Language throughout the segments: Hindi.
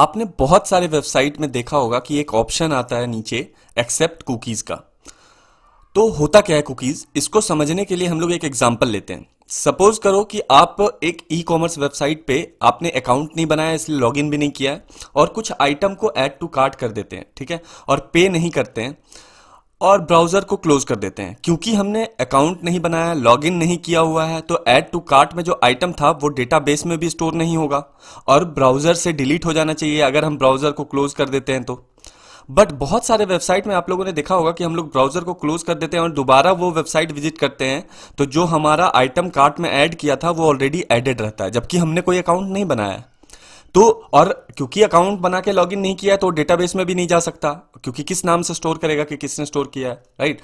आपने बहुत सारे वेबसाइट में देखा होगा कि एक ऑप्शन आता है नीचे एक्सेप्ट कुकीज़ का तो होता क्या है कुकीज़ इसको समझने के लिए हम लोग एक एग्जाम्पल लेते हैं सपोज करो कि आप एक ई कॉमर्स वेबसाइट पे आपने अकाउंट नहीं बनाया इसलिए लॉगिन भी नहीं किया है और कुछ आइटम को ऐड टू कार्ट कर देते हैं ठीक है और पे नहीं करते हैं और ब्राउज़र को क्लोज कर देते हैं क्योंकि हमने अकाउंट नहीं बनाया लॉगिन नहीं किया हुआ है तो ऐड टू कार्ट में जो आइटम था वो डेटाबेस में भी स्टोर नहीं होगा और ब्राउज़र से डिलीट हो जाना चाहिए अगर हम ब्राउज़र को क्लोज कर देते हैं तो बट बहुत सारे वेबसाइट में आप लोगों ने देखा होगा कि हम लोग ब्राउज़र को क्लोज कर देते हैं और दोबारा वो वेबसाइट विजिट करते हैं तो जो हमारा आइटम कार्ट में ऐड किया था वो ऑलरेडी एडेड रहता है जबकि हमने कोई अकाउंट नहीं बनाया तो और क्योंकि अकाउंट बना के इन नहीं किया तो डेटाबेस में भी नहीं जा सकता क्योंकि किस नाम से स्टोर करेगा कि किसने स्टोर किया है राइट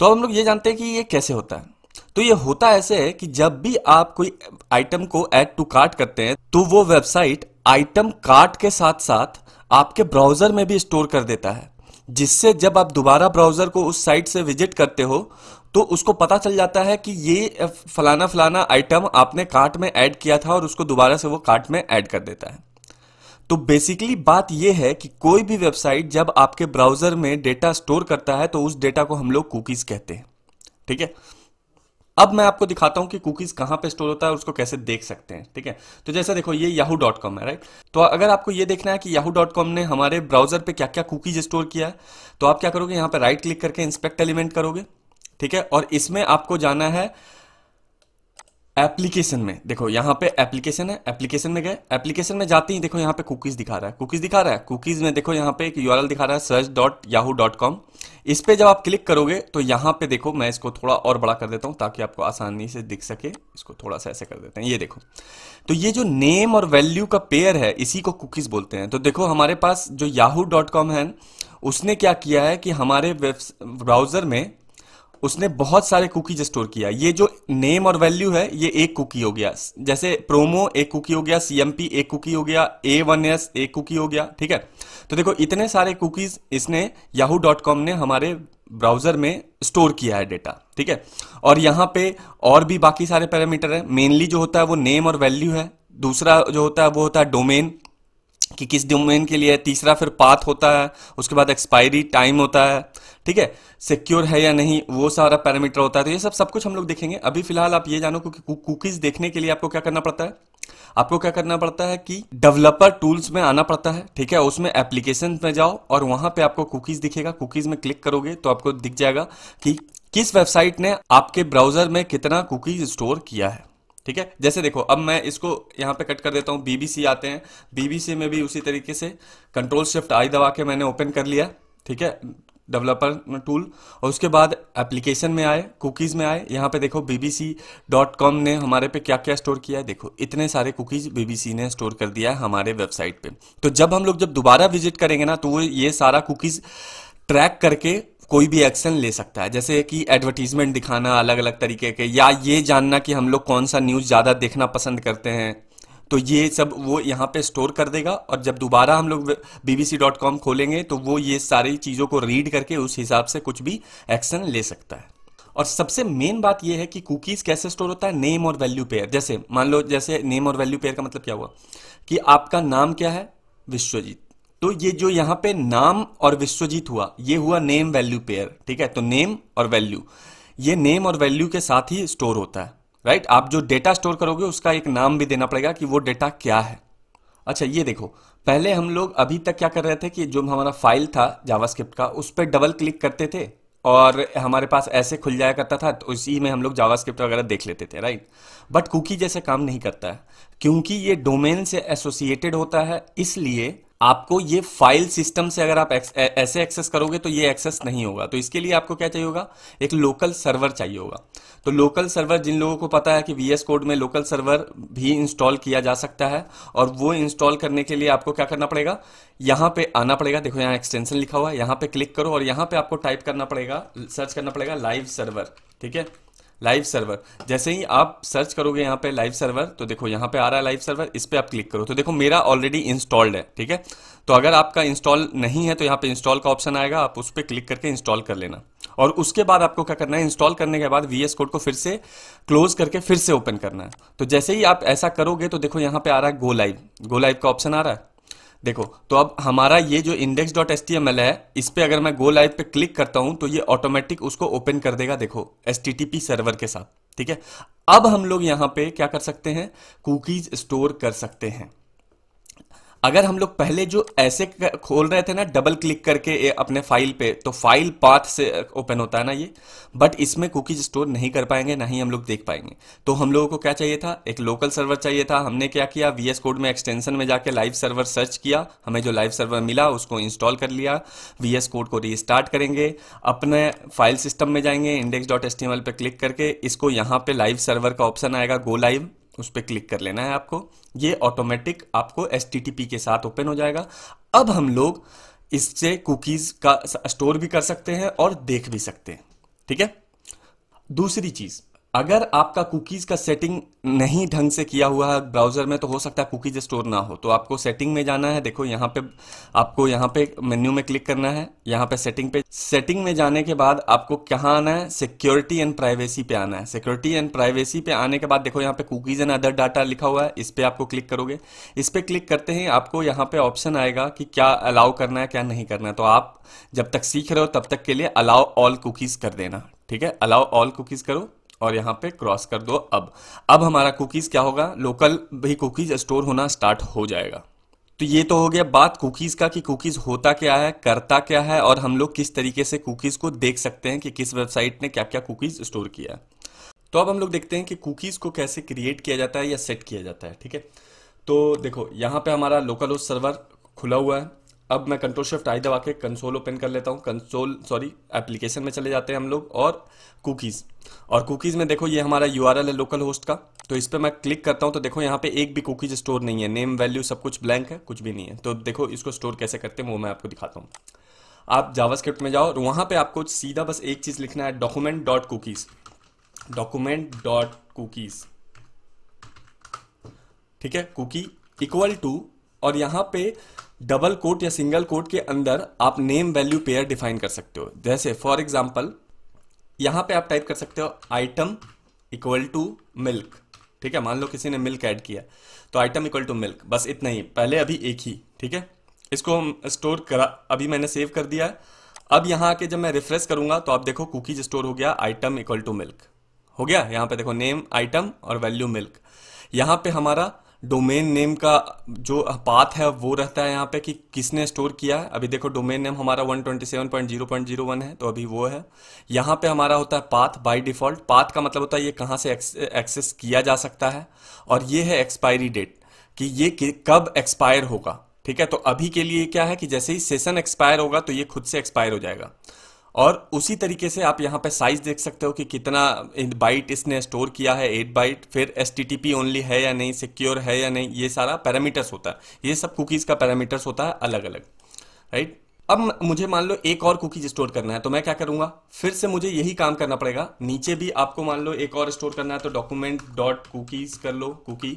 तो अब हम लोग ये जानते हैं कि ये कैसे होता है तो ये होता ऐसे है कि जब भी आप कोई आइटम को एड टू कार्ट करते हैं तो वो वेबसाइट आइटम कार्ट के साथ साथ आपके ब्राउजर में भी स्टोर कर देता है जिससे जब आप दोबारा ब्राउजर को उस साइट से विजिट करते हो तो उसको पता चल जाता है कि ये फलाना फलाना आइटम आपने कार्ट में ऐड किया था और उसको दोबारा से वो कार्ट में ऐड कर देता है तो बेसिकली बात यह है कि कोई भी वेबसाइट जब आपके ब्राउजर में डेटा स्टोर करता है तो उस डेटा को हम लोग कुकीज कहते हैं ठीक है अब मैं आपको दिखाता हूं कि कुकीज कहां पे स्टोर होता है उसको कैसे देख सकते हैं ठीक है तो जैसा देखो ये याहू डॉट कॉम है राइट तो अगर आपको ये देखना है कि याहू डॉट कॉम ने हमारे ब्राउजर पे क्या क्या कुकीज स्टोर किया है तो आप क्या करोगे यहां पे राइट क्लिक करके इंस्पेक्ट एलिमेंट करोगे ठीक है और इसमें आपको जाना है एप्लीकेशन में देखो यहां पे एप्लीकेशन है एप्लीकेशन में गए एप्लीकेशन में जाते ही देखो यहां पे कुकीज दिखा रहा है कुकीज दिखा रहा है कुकीज में देखो यहां पे एक यू दिखा रहा है search dot Yahoo dot com इस पर जब आप क्लिक करोगे तो यहां पे देखो मैं इसको थोड़ा और बड़ा कर देता हूं ताकि आपको आसानी से दिख सके इसको थोड़ा सा ऐसे कर देते हैं ये देखो तो ये जो नेम और वैल्यू का पेयर है इसी को कुकीज बोलते हैं तो देखो हमारे पास जो याहू डॉट कॉम है उसने क्या किया है कि हमारे ब्राउजर में उसने बहुत सारे कुकीज स्टोर किया ये जो नेम और वैल्यू है ये एक कुकी हो गया जैसे प्रोमो एक कुकी हो गया सीएमपी एक कुकी हो गया ए वन एस एक कुकी हो गया ठीक है तो देखो इतने सारे कुकीज इसने याहू डॉट कॉम ने हमारे ब्राउजर में स्टोर किया है डेटा ठीक है और यहाँ पे और भी बाकी सारे पैरामीटर है मेनली जो होता है वो नेम और वैल्यू है दूसरा जो होता है वो होता है डोमेन कि किस डोमेन के लिए है तीसरा फिर पाथ होता है उसके बाद एक्सपायरी टाइम होता है ठीक है सिक्योर है या नहीं वो सारा पैरामीटर होता है तो ये सब सब कुछ हम लोग देखेंगे अभी फिलहाल आप ये जानो क्योंकि कुकीज़ देखने के लिए आपको क्या करना पड़ता है आपको क्या करना पड़ता है कि डेवलपर टूल्स में आना पड़ता है ठीक है उसमें एप्लीकेशन में जाओ और वहां पे आपको कुकीज़ दिखेगा कुकीज़ में क्लिक करोगे तो आपको दिख जाएगा कि किस वेबसाइट ने आपके ब्राउजर में कितना कुकीज स्टोर किया है ठीक है जैसे देखो अब मैं इसको यहाँ पे कट कर देता हूँ बीबीसी आते हैं बीबीसी में भी उसी तरीके से कंट्रोल शिफ्ट आई दबा के मैंने ओपन कर लिया ठीक है डेवलपर टूल और उसके बाद एप्लीकेशन में आए कुकीज़ में आए यहाँ पे देखो bbc.com ने हमारे पे क्या क्या स्टोर किया है देखो इतने सारे कुकीज़ bbc ने स्टोर कर दिया है हमारे वेबसाइट पे तो जब हम लोग जब दोबारा विजिट करेंगे ना तो वो ये सारा कुकीज़ ट्रैक करके कोई भी एक्शन ले सकता है जैसे कि एडवर्टीजमेंट दिखाना अलग अलग तरीके के या ये जानना कि हम लोग कौन सा न्यूज़ ज़्यादा देखना पसंद करते हैं तो ये सब वो यहाँ पे स्टोर कर देगा और जब दोबारा हम लोग बी डॉट कॉम खोलेंगे तो वो ये सारी चीज़ों को रीड करके उस हिसाब से कुछ भी एक्शन ले सकता है और सबसे मेन बात यह है कि कुकीज़ कैसे स्टोर होता है नेम और वैल्यू पेयर जैसे मान लो जैसे नेम और वैल्यू पेयर का मतलब क्या हुआ कि आपका नाम क्या है विश्वजीत तो ये जो यहां पे नाम और विश्वजीत हुआ ये हुआ नेम वैल्यू पेयर ठीक है तो नेम और वैल्यू ये नेम और वैल्यू के साथ ही स्टोर होता है राइट आप जो डेटा स्टोर करोगे उसका एक नाम भी देना पड़ेगा कि वो डेटा क्या है अच्छा ये देखो पहले हम लोग अभी तक क्या कर रहे थे कि जो हमारा फाइल था जावास्क्रिप्ट का उस पर डबल क्लिक करते थे और हमारे पास ऐसे खुल जाया करता था तो इसी में हम लोग जावास्क्रिप्ट वगैरह देख लेते थे राइट बट कुकी जैसे काम नहीं करता है क्योंकि ये डोमेन से एसोसिएटेड होता है इसलिए आपको ये फाइल सिस्टम से अगर आप एक्स, ए, ऐसे एक्सेस करोगे तो ये एक्सेस नहीं होगा तो इसके लिए आपको क्या चाहिए होगा एक लोकल सर्वर चाहिए होगा तो लोकल सर्वर जिन लोगों को पता है कि वी कोड में लोकल सर्वर भी इंस्टॉल किया जा सकता है और वो इंस्टॉल करने के लिए आपको क्या करना पड़ेगा यहाँ पे आना पड़ेगा देखो यहाँ एक्सटेंशन लिखा हुआ है यहाँ पे क्लिक करो और यहाँ पे आपको टाइप करना पड़ेगा सर्च करना पड़ेगा लाइव सर्वर ठीक है लाइव सर्वर जैसे ही आप सर्च करोगे यहाँ पे लाइव सर्वर तो देखो यहाँ पे आ रहा है लाइव सर्वर इस पर आप क्लिक करो तो देखो मेरा ऑलरेडी इंस्टॉल्ड है ठीक है तो अगर आपका इंस्टॉल नहीं है तो यहाँ पे इंस्टॉल का ऑप्शन आएगा आप उस पर क्लिक करके इंस्टॉल कर लेना और उसके बाद आपको क्या करना है इंस्टॉल करने के बाद वी एस कोड को फिर से क्लोज करके फिर से ओपन करना है तो जैसे ही आप ऐसा करोगे तो देखो यहाँ पे आ रहा है गो लाइव गो लाइव का ऑप्शन आ रहा है देखो तो अब हमारा ये जो index dot S T M L है इस पर अगर मैं गो लाइव पे क्लिक करता हूँ तो ये ऑटोमेटिक उसको ओपन कर देगा देखो S T T P server के साथ ठीक है अब हम लोग यहाँ पे क्या कर सकते हैं कुकीज स्टोर कर सकते हैं अगर हम लोग पहले जो ऐसे खोल रहे थे ना डबल क्लिक करके अपने फाइल पे तो फाइल पाथ से ओपन होता है ना ये बट इसमें कुकीज स्टोर नहीं कर पाएंगे ना ही हम लोग देख पाएंगे तो हम लोगों को क्या चाहिए था एक लोकल सर्वर चाहिए था हमने क्या किया वी कोड में एक्सटेंशन में जाके लाइव सर्वर सर्च किया हमें जो लाइव सर्वर मिला उसको इंस्टॉल कर लिया वी कोड को रीस्टार्ट करेंगे अपने फाइल सिस्टम में जाएंगे इंडेक्स डॉट एस पर क्लिक करके इसको यहाँ पे लाइव सर्वर का ऑप्शन आएगा गो लाइव उस पर क्लिक कर लेना है आपको ये ऑटोमेटिक आपको एस के साथ ओपन हो जाएगा अब हम लोग इससे कुकीज़ का स्टोर भी कर सकते हैं और देख भी सकते हैं ठीक है दूसरी चीज़ अगर आपका कुकीज़ का सेटिंग नहीं ढंग से किया हुआ है ब्राउज़र में तो हो सकता है कुकीज़ स्टोर ना हो तो आपको सेटिंग में जाना है देखो यहाँ पे आपको यहाँ पे मेन्यू में क्लिक करना है यहाँ पे सेटिंग पे सेटिंग में जाने के बाद आपको कहाँ आना है सिक्योरिटी एंड प्राइवेसी पे आना है सिक्योरिटी एंड प्राइवेसी पे आने के बाद देखो यहाँ पे कुकीज़ एंड अदर डाटा लिखा हुआ है इस पर आपको क्लिक करोगे इस पर क्लिक करते ही आपको यहाँ पर ऑप्शन आएगा कि क्या अलाउ करना है क्या नहीं करना है तो आप जब तक सीख रहे हो तब तक के लिए अलाउ ऑल कुकीज़ कर देना ठीक है अलाउ ऑल कुकीज़ करो और यहाँ पे क्रॉस कर दो अब अब हमारा कुकीज़ क्या होगा लोकल भी कुकीज़ स्टोर होना स्टार्ट हो जाएगा तो ये तो हो गया बात कुकीज़ का कि कुकीज़ होता क्या है करता क्या है और हम लोग किस तरीके से कुकीज़ को देख सकते हैं कि किस वेबसाइट ने क्या क्या कुकीज़ स्टोर किया है तो अब हम लोग देखते हैं कि कुकीज़ को कैसे क्रिएट किया जाता है या सेट किया जाता है ठीक है तो देखो यहाँ पे हमारा लोकल सर्वर खुला हुआ है अब मैं कंट्रोल शिफ्ट आई दबा के कंसोल ओपन कर लेता हूँ कंसोल सॉरी एप्लीकेशन में चले जाते हैं हम लोग और कुकीज़ और कुकीज़ में देखो ये हमारा यू है लोकल होस्ट का तो इस पर मैं क्लिक करता हूँ तो देखो यहाँ पे एक भी कुकीज़ स्टोर नहीं है नेम वैल्यू सब कुछ ब्लैंक है कुछ भी नहीं है तो देखो इसको स्टोर कैसे करते हैं वो मैं आपको दिखाता हूँ आप जावास्क्रिप्ट में जाओ वहाँ पर आपको सीधा बस एक चीज़ लिखना है document dot cookies document dot cookies ठीक है कुकी इक्वल टू और यहां पे डबल कोट या सिंगल कोट के अंदर आप नेम वैल्यू पेयर डिफाइन कर सकते हो जैसे फॉर एग्जाम्पल यहां पे आप टाइप कर सकते हो आइटम इक्वल टू मिल्क ठीक है मान लो किसी ने मिल्क ऐड किया तो आइटम इक्वल टू मिल्क बस इतना ही पहले अभी एक ही ठीक है इसको हम स्टोर करा अभी मैंने सेव कर दिया है अब यहां आके जब मैं रिफ्रेश करूंगा तो आप देखो कुकीज स्टोर हो गया आइटम इक्वल टू मिल्क हो गया यहां पे देखो नेम आइटम और वैल्यू मिल्क यहां पे हमारा डोमेन नेम का जो पाथ है वो रहता है यहाँ पे कि किसने स्टोर किया है अभी देखो डोमेन नेम हमारा 127.0.01 है तो अभी वो है यहाँ पे हमारा होता है पाथ बाय डिफॉल्ट पाथ का मतलब होता है ये कहाँ से एक्सेस किया जा सकता है और ये है एक्सपायरी डेट कि ये कब एक्सपायर होगा ठीक है तो अभी के लिए क्या है कि जैसे ही सेशन एक्सपायर होगा तो ये खुद से एक्सपायर हो जाएगा और उसी तरीके से आप यहाँ पे साइज़ देख सकते हो कि कितना बाइट इसने स्टोर किया है एट बाइट फिर एस ओनली है या नहीं सिक्योर है या नहीं ये सारा पैरामीटर्स होता है ये सब कुकीज़ का पैरामीटर्स होता है अलग अलग राइट अब मुझे मान लो एक और कुकीज स्टोर करना है तो मैं क्या करूंगा फिर से मुझे यही काम करना पड़ेगा नीचे भी आपको मान लो एक और स्टोर करना है तो डॉक्यूमेंट डॉट कुकीज कर लो कुकी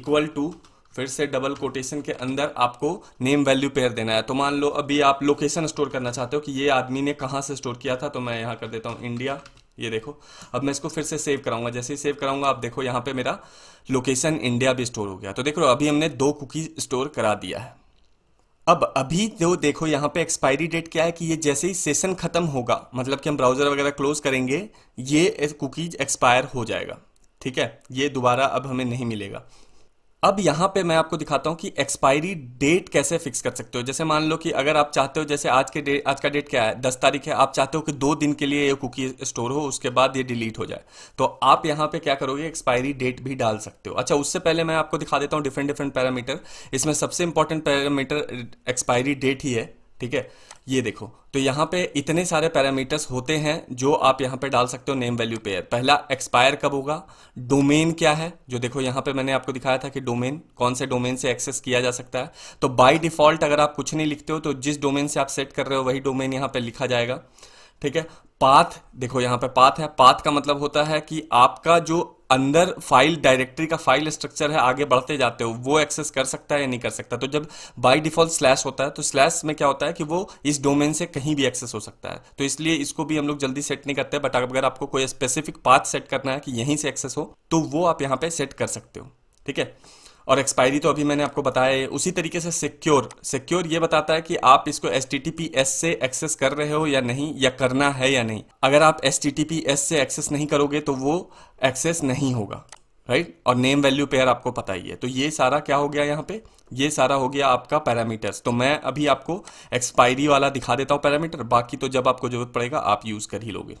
इक्वल टू फिर से डबल कोटेशन के अंदर आपको नेम वैल्यू पेयर देना है तो मान लो अभी आप लोकेशन स्टोर करना चाहते हो कि ये आदमी ने कहाँ से स्टोर किया था तो मैं यहाँ कर देता हूँ इंडिया ये देखो अब मैं इसको फिर से सेव कराऊंगा जैसे ही सेव कराऊंगा आप देखो यहाँ पे मेरा लोकेशन इंडिया भी स्टोर हो गया तो देख लो अभी हमने दो कुकी स्टोर करा दिया है अब अभी जो देखो यहाँ पे एक्सपायरी डेट क्या है कि ये जैसे ही सेशन ख़त्म होगा मतलब कि हम ब्राउज़र वगैरह क्लोज करेंगे ये कुकीज एक्सपायर हो जाएगा ठीक है ये दोबारा अब हमें नहीं मिलेगा अब यहाँ पे मैं आपको दिखाता हूँ कि एक्सपायरी डेट कैसे फिक्स कर सकते हो जैसे मान लो कि अगर आप चाहते हो जैसे आज के डेट आज का डेट क्या है दस तारीख है आप चाहते हो कि दो दिन के लिए ये कुकी स्टोर हो उसके बाद ये डिलीट हो जाए तो आप यहाँ पे क्या करोगे एक्सपायरी डेट भी डाल सकते हो अच्छा उससे पहले मैं आपको दिखा देता हूँ डिफरेंट डिफरेंट पैरामीटर इसमें सबसे इंपॉर्टेंट पैरामीटर एक्सपायरी डेट ही है ठीक है ये देखो तो यहाँ पे इतने सारे पैरामीटर्स होते हैं जो आप यहाँ पे डाल सकते हो नेम वैल्यू पेयर पहला एक्सपायर कब होगा डोमेन क्या है जो देखो यहाँ पे मैंने आपको दिखाया था कि डोमेन कौन से डोमेन से एक्सेस किया जा सकता है तो बाय डिफॉल्ट अगर आप कुछ नहीं लिखते हो तो जिस डोमेन से आप सेट कर रहे हो वही डोमेन यहाँ पर लिखा जाएगा ठीक है पाथ देखो यहां पे पाथ है पाथ का मतलब होता है कि आपका जो अंदर फाइल डायरेक्टरी का फाइल स्ट्रक्चर है आगे बढ़ते जाते हो वो एक्सेस कर सकता है या नहीं कर सकता तो जब बाय डिफॉल्ट स्लैश होता है तो स्लैश में क्या होता है कि वो इस डोमेन से कहीं भी एक्सेस हो सकता है तो इसलिए इसको भी हम लोग जल्दी सेट नहीं करते बट अगर आपको कोई स्पेसिफिक पाथ सेट करना है कि यहीं से एक्सेस हो तो वो आप यहां पर सेट कर सकते हो ठीक है और एक्सपायरी तो अभी मैंने आपको बताया है उसी तरीके से सिक्योर सिक्योर ये बताता है कि आप इसको एस से एक्सेस कर रहे हो या नहीं या करना है या नहीं अगर आप एस से एक्सेस नहीं करोगे तो वो एक्सेस नहीं होगा राइट और नेम वैल्यू पेयर आपको पता ही है तो ये सारा क्या हो गया यहाँ पे ये सारा हो गया आपका पैरामीटर्स तो मैं अभी आपको एक्सपायरी वाला दिखा देता हूँ पैरामीटर बाकी तो जब आपको जरूरत पड़ेगा आप यूज़ कर ही लोगे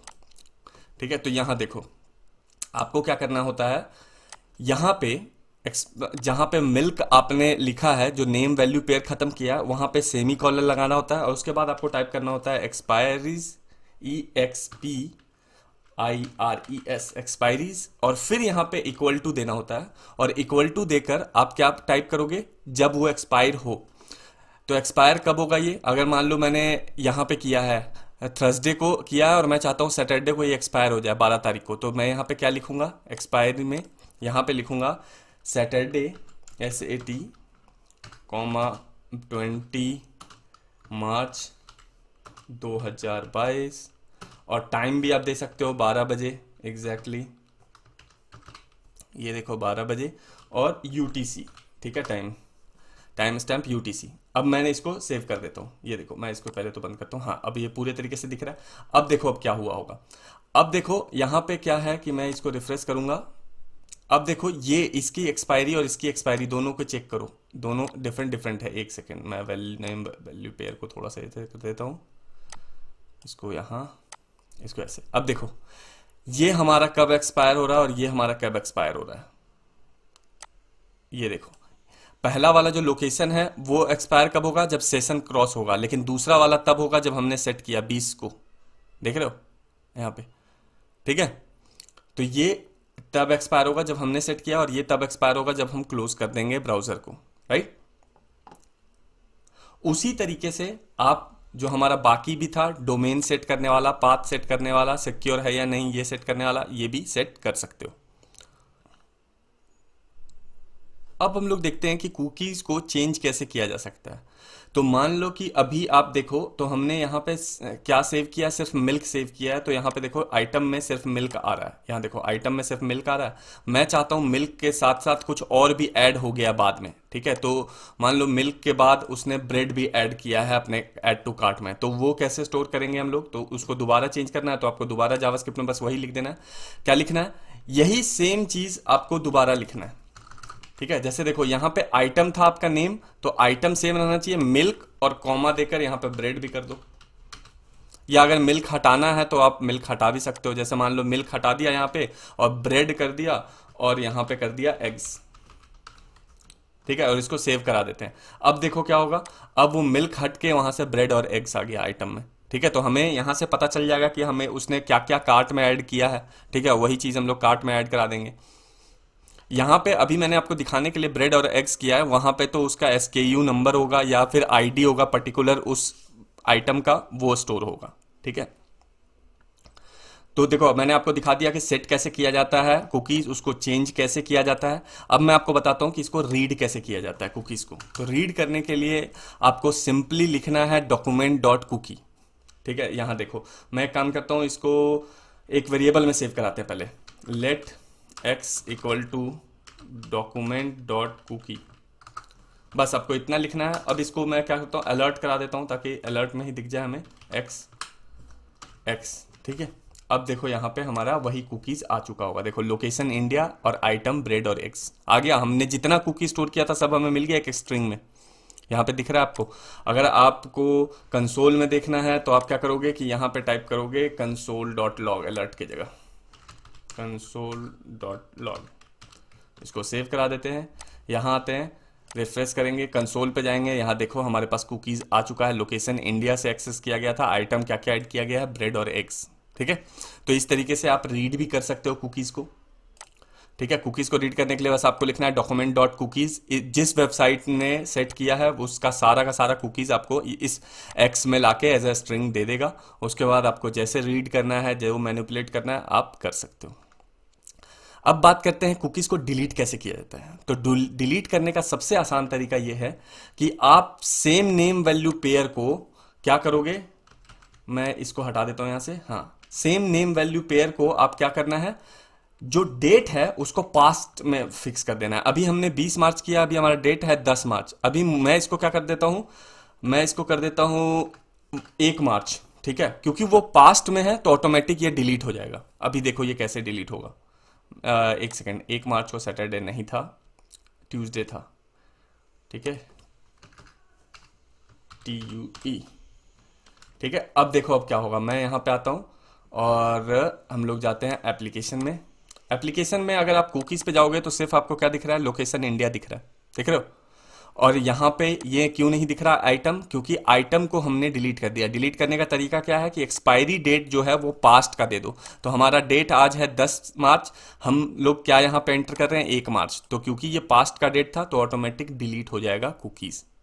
ठीक है तो यहाँ देखो आपको क्या करना होता है यहाँ पे जहाँ पे मिल्क आपने लिखा है जो नेम वैल्यू पेयर ख़त्म किया वहाँ पे सेमी कॉलर लगाना होता है और उसके बाद आपको टाइप करना होता है expires E X P I R E S expires और फिर यहाँ पे इक्वल टू देना होता है और इक्वल टू देकर आप क्या टाइप करोगे जब वो एक्सपायर हो तो एक्सपायर कब होगा ये अगर मान लो मैंने यहाँ पे किया है थर्सडे को किया है और मैं चाहता हूँ सैटरडे को ये एक्सपायर हो जाए बारह तारीख को तो मैं यहाँ पे क्या लिखूँगा एक्सपायरी में यहाँ पे लिखूंगा Saturday S A T comma twenty March 2022 और टाइम भी आप दे सकते हो 12 बजे एग्जैक्टली exactly. ये देखो 12 बजे और यू ठीक है टाइम टाइम स्टैम्प यू अब मैंने इसको सेव कर देता हूँ ये देखो मैं इसको पहले तो बंद करता हूँ हाँ अब ये पूरे तरीके से दिख रहा है अब देखो अब क्या हुआ होगा अब देखो यहाँ पे क्या है कि मैं इसको रिफ्रेश करूंगा अब देखो ये इसकी एक्सपायरी और इसकी एक्सपायरी दोनों को चेक करो दोनों डिफरेंट डिफरेंट है एक सेकेंड मैं वैल्यू नेम वैल्यू पेयर को थोड़ा सा कर देता हूँ इसको यहाँ इसको ऐसे अब देखो ये हमारा कब एक्सपायर हो रहा है और ये हमारा कब एक्सपायर हो रहा है ये देखो पहला वाला जो लोकेशन है वो एक्सपायर कब होगा जब सेशन क्रॉस होगा लेकिन दूसरा वाला तब होगा जब हमने सेट किया बीस को देख रहे हो यहाँ पे ठीक है तो ये तब एक्सपायर होगा जब हमने सेट किया और ये तब एक्सपायर होगा जब हम क्लोज कर देंगे ब्राउजर को राइट उसी तरीके से आप जो हमारा बाकी भी था डोमेन सेट करने वाला पाथ सेट करने वाला सिक्योर है या नहीं ये सेट करने वाला ये भी सेट कर सकते हो अब हम लोग देखते हैं कि कुकीज़ को चेंज कैसे किया जा सकता है तो मान लो कि अभी आप देखो तो हमने यहाँ पे क्या सेव किया सिर्फ मिल्क सेव किया है तो यहाँ पे देखो आइटम में सिर्फ मिल्क आ रहा है यहाँ देखो आइटम में सिर्फ मिल्क आ रहा है मैं चाहता हूँ मिल्क के साथ साथ कुछ और भी ऐड हो गया बाद में ठीक है तो मान लो मिल्क के बाद उसने ब्रेड भी ऐड किया है अपने ऐड टू कार्ट में तो वो कैसे स्टोर करेंगे हम लोग तो उसको दोबारा चेंज करना है तो आपको दोबारा जावा में बस वही लिख देना है क्या लिखना है यही सेम चीज़ आपको दोबारा लिखना है ठीक है जैसे देखो यहां पे आइटम था आपका नेम तो आइटम सेम रहना चाहिए मिल्क और कॉमा देकर यहां पे ब्रेड भी कर दो या अगर मिल्क हटाना है तो आप मिल्क हटा भी सकते हो जैसे मान लो मिल्क हटा दिया यहां पे और ब्रेड कर दिया और यहां पे कर दिया एग्स ठीक है और इसको सेव करा देते हैं अब देखो क्या होगा अब वो मिल्क हट के से ब्रेड और एग्स आ गया आइटम में ठीक है तो हमें यहां से पता चल जाएगा कि हमें उसने क्या क्या कार्ट में ऐड किया है ठीक है वही चीज़ हम लोग कार्ट में ऐड करा देंगे यहाँ पे अभी मैंने आपको दिखाने के लिए ब्रेड और एग्स किया है वहाँ पे तो उसका एस नंबर होगा या फिर आईडी होगा पर्टिकुलर उस आइटम का वो स्टोर होगा ठीक है तो देखो मैंने आपको दिखा दिया कि सेट कैसे किया जाता है कुकीज़ उसको चेंज कैसे किया जाता है अब मैं आपको बताता हूँ कि इसको रीड कैसे किया जाता है कुकीज़ को तो रीड करने के लिए आपको सिंपली लिखना है डॉक्यूमेंट डॉट कुकी ठीक है यहाँ देखो मैं काम करता हूँ इसको एक वेरिएबल में सेव कराते हैं पहले let X equal to document dot cookie बस आपको इतना लिखना है अब इसको मैं क्या करता हूँ अलर्ट करा देता हूँ ताकि अलर्ट में ही दिख जाए हमें एक्स एक्स ठीक है अब देखो यहाँ पे हमारा वही कुकीज़ आ चुका होगा देखो लोकेशन इंडिया और आइटम ब्रेड और एग्स आ गया हमने जितना कुकी स्टोर किया था सब हमें मिल गया एक स्ट्रिंग में यहाँ पे दिख रहा है आपको अगर आपको कंसोल में देखना है तो आप क्या करोगे कि यहाँ पे टाइप करोगे कंसोल डॉट लॉग अलर्ट की जगह कंसोल डॉट लॉग इसको सेव करा देते हैं यहाँ आते हैं रिफ्रेश करेंगे कंसोल पे जाएंगे यहाँ देखो हमारे पास कुकीज़ आ चुका है लोकेशन इंडिया से एक्सेस किया गया था आइटम क्या क्या ऐड किया गया है ब्रेड और एग्स ठीक है तो इस तरीके से आप रीड भी कर सकते हो कुकीज़ को ठीक है कुकीज़ को रीड करने के लिए बस आपको लिखना है डॉक्यूमेंट डॉट कुकीज़ जिस वेबसाइट ने सेट किया है उसका सारा का सारा कुकीज़ आपको इस एक्स में ला के एज ए स्ट्रिंग दे देगा उसके बाद आपको जैसे रीड करना है जो मैनिपुलेट करना है आप कर सकते हो अब बात करते हैं कुकीज़ को डिलीट कैसे किया जाता है तो डिलीट करने का सबसे आसान तरीका यह है कि आप सेम नेम वैल्यू पेयर को क्या करोगे मैं इसको हटा देता हूं यहां से हाँ सेम नेम वैल्यू पेयर को आप क्या करना है जो डेट है उसको पास्ट में फिक्स कर देना है अभी हमने 20 मार्च किया अभी हमारा डेट है 10 मार्च अभी मैं इसको क्या कर देता हूं मैं इसको कर देता हूं एक मार्च ठीक है क्योंकि वो पास्ट में है तो ऑटोमेटिक ये डिलीट हो जाएगा अभी देखो ये कैसे डिलीट होगा एक सेकेंड एक मार्च को सैटरडे नहीं था ट्यूसडे था ठीक है टी यू ई ठीक है अब देखो अब क्या होगा मैं यहाँ पे आता हूँ और हम लोग जाते हैं एप्लीकेशन में एप्लीकेशन में अगर आप कुकीज़ पे जाओगे तो सिर्फ आपको क्या दिख रहा है लोकेशन इंडिया दिख रहा है दिख रहे हो और यहाँ पे ये क्यों नहीं दिख रहा आइटम क्योंकि आइटम को हमने डिलीट कर दिया डिलीट करने का तरीका क्या है कि एक्सपायरी डेट जो है वो पास्ट का दे दो तो हमारा डेट आज है 10 मार्च हम लोग क्या यहाँ पे एंटर कर रहे हैं एक मार्च तो क्योंकि ये पास्ट का डेट था तो ऑटोमेटिक डिलीट हो जाएगा कुकीज़